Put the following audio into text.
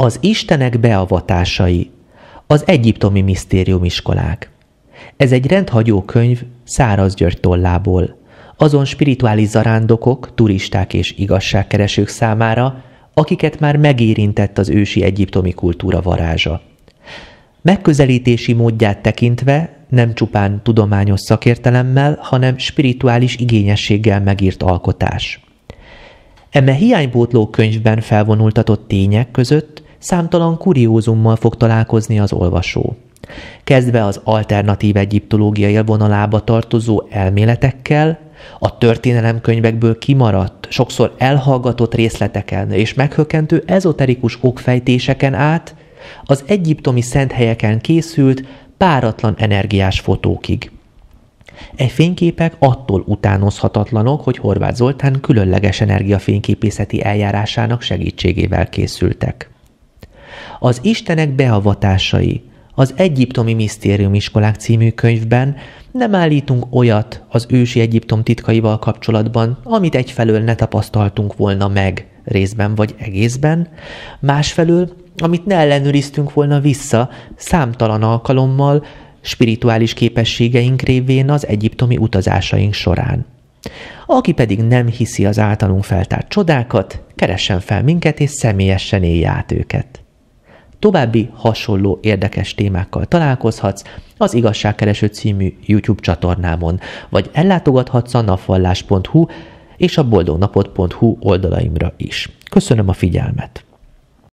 Az Istenek beavatásai, az egyiptomi misztériumiskolák. Ez egy rendhagyó könyv Száraz György tollából, azon spirituális zarándokok, turisták és igazságkeresők számára, akiket már megérintett az ősi egyiptomi kultúra varázsa. Megközelítési módját tekintve nem csupán tudományos szakértelemmel, hanem spirituális igényességgel megírt alkotás. Eme hiánybótló könyvben felvonultatott tények között számtalan kuriózummal fog találkozni az olvasó. Kezdve az alternatív egyiptológiai vonalába tartozó elméletekkel, a történelemkönyvekből kimaradt, sokszor elhallgatott részleteken és meghökkentő ezoterikus okfejtéseken át, az egyiptomi szent helyeken készült, páratlan energiás fotókig. E fényképek attól utánozhatatlanok, hogy Horváth Zoltán különleges energiafényképészeti eljárásának segítségével készültek. Az Istenek beavatásai, az Egyiptomi iskolák című könyvben nem állítunk olyat az ősi Egyiptom titkaival kapcsolatban, amit egyfelől ne tapasztaltunk volna meg részben vagy egészben, másfelől, amit ne ellenőriztünk volna vissza számtalan alkalommal, spirituális képességeink révén az egyiptomi utazásaink során. Aki pedig nem hiszi az általunk feltárt csodákat, keressen fel minket és személyesen élj át őket. További hasonló érdekes témákkal találkozhatsz az Igazságkereső című YouTube csatornámon, vagy ellátogathatsz a napvallás.hu és a boldognapot.hu oldalaimra is. Köszönöm a figyelmet!